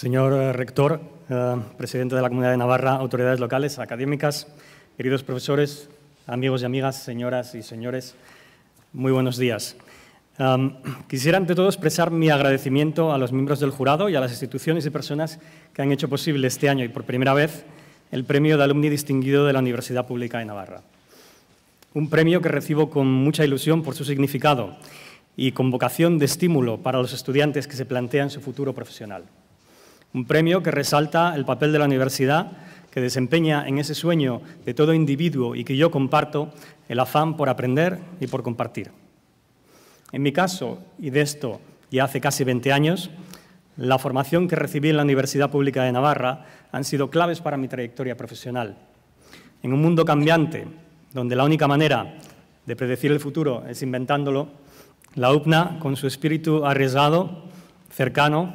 Señor eh, rector, eh, presidente de la Comunidad de Navarra, autoridades locales, académicas, queridos profesores, amigos y amigas, señoras y señores, muy buenos días. quisiera ante todo expresar mi agradecimiento a los miembros del jurado y a las instituciones y personas que han hecho posible este año y por primera vez el Premio de Alumni Distinguido de la Universidad Pública de Navarra. Un premio que recibo con mucha ilusión por su significado y con vocación de estímulo para los estudiantes que se plantean su futuro profesional. Un premio que resalta el papel de la universidad, que desempeña en ese sueño de todo individuo y que yo comparto el afán por aprender y por compartir. En mi caso, y de esto ya hace casi 20 años, la formación que recibí en la Universidad Pública de Navarra han sido claves para mi trayectoria profesional. En un mundo cambiante, donde la única manera de predecir el futuro es inventándolo, la UPNA, con su espíritu arriesgado, cercano,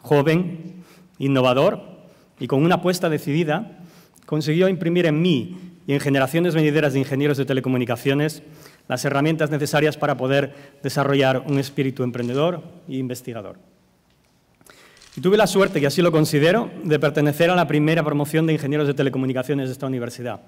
joven innovador y con una apuesta decidida, consiguió imprimir en mí y en generaciones venideras de ingenieros de telecomunicaciones las herramientas necesarias para poder desarrollar un espíritu emprendedor e investigador. Y tuve la suerte, y así lo considero, de pertenecer a la primera promoción de ingenieros de telecomunicaciones de esta universidad.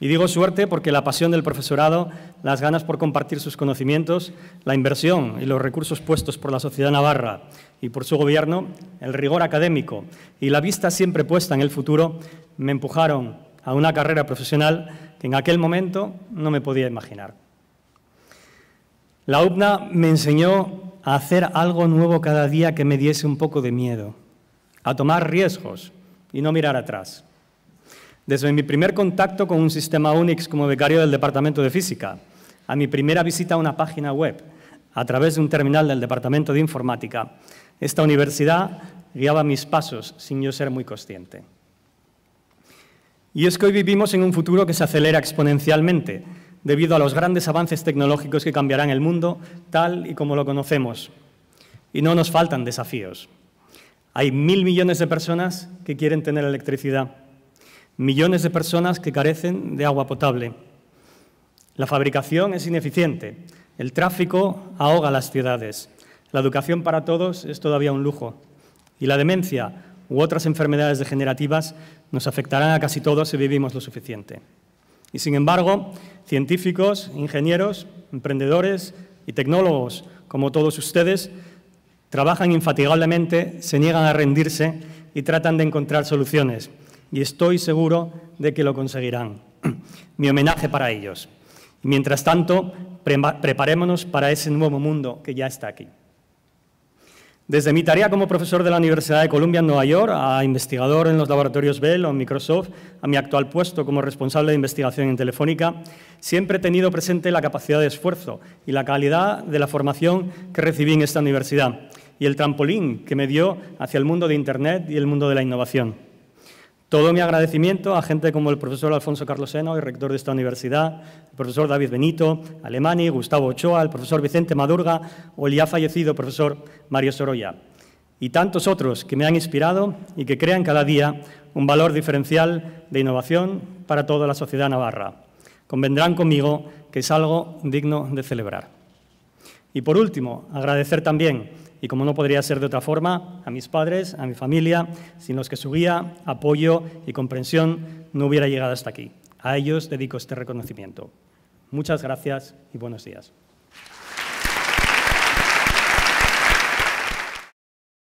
Y digo suerte porque la pasión del profesorado, las ganas por compartir sus conocimientos, la inversión y los recursos puestos por la sociedad navarra y por su gobierno, el rigor académico y la vista siempre puesta en el futuro me empujaron a una carrera profesional que en aquel momento no me podía imaginar. La UPNA me enseñó a hacer algo nuevo cada día que me diese un poco de miedo, a tomar riesgos y no mirar atrás. Desde mi primer contacto con un sistema Unix como becario del Departamento de Física, a mi primera visita a una página web, a través de un terminal del Departamento de Informática, esta universidad guiaba mis pasos sin yo ser muy consciente. Y es que hoy vivimos en un futuro que se acelera exponencialmente debido a los grandes avances tecnológicos que cambiarán el mundo tal y como lo conocemos. Y no nos faltan desafíos. Hay mil millones de personas que quieren tener electricidad millones de personas que carecen de agua potable. La fabricación es ineficiente, el tráfico ahoga las ciudades, la educación para todos es todavía un lujo y la demencia u otras enfermedades degenerativas nos afectarán a casi todos si vivimos lo suficiente. Y sin embargo, científicos, ingenieros, emprendedores y tecnólogos, como todos ustedes, trabajan infatigablemente, se niegan a rendirse y tratan de encontrar soluciones y estoy seguro de que lo conseguirán. Mi homenaje para ellos. Mientras tanto, preparémonos para ese nuevo mundo que ya está aquí. Desde mi tarea como profesor de la Universidad de Columbia en Nueva York, a investigador en los laboratorios Bell o Microsoft, a mi actual puesto como responsable de investigación en Telefónica, siempre he tenido presente la capacidad de esfuerzo y la calidad de la formación que recibí en esta universidad y el trampolín que me dio hacia el mundo de Internet y el mundo de la innovación. Todo mi agradecimiento a gente como el profesor Alfonso Carlos Seno, el rector de esta universidad, el profesor David Benito, Alemani, Gustavo Ochoa, el profesor Vicente Madurga o el ya fallecido profesor Mario Sorolla. Y tantos otros que me han inspirado y que crean cada día un valor diferencial de innovación para toda la sociedad navarra. Convendrán conmigo que es algo digno de celebrar. Y por último, agradecer también, y como no podría ser de otra forma, a mis padres, a mi familia, sin los que su guía, apoyo y comprensión no hubiera llegado hasta aquí. A ellos dedico este reconocimiento. Muchas gracias y buenos días.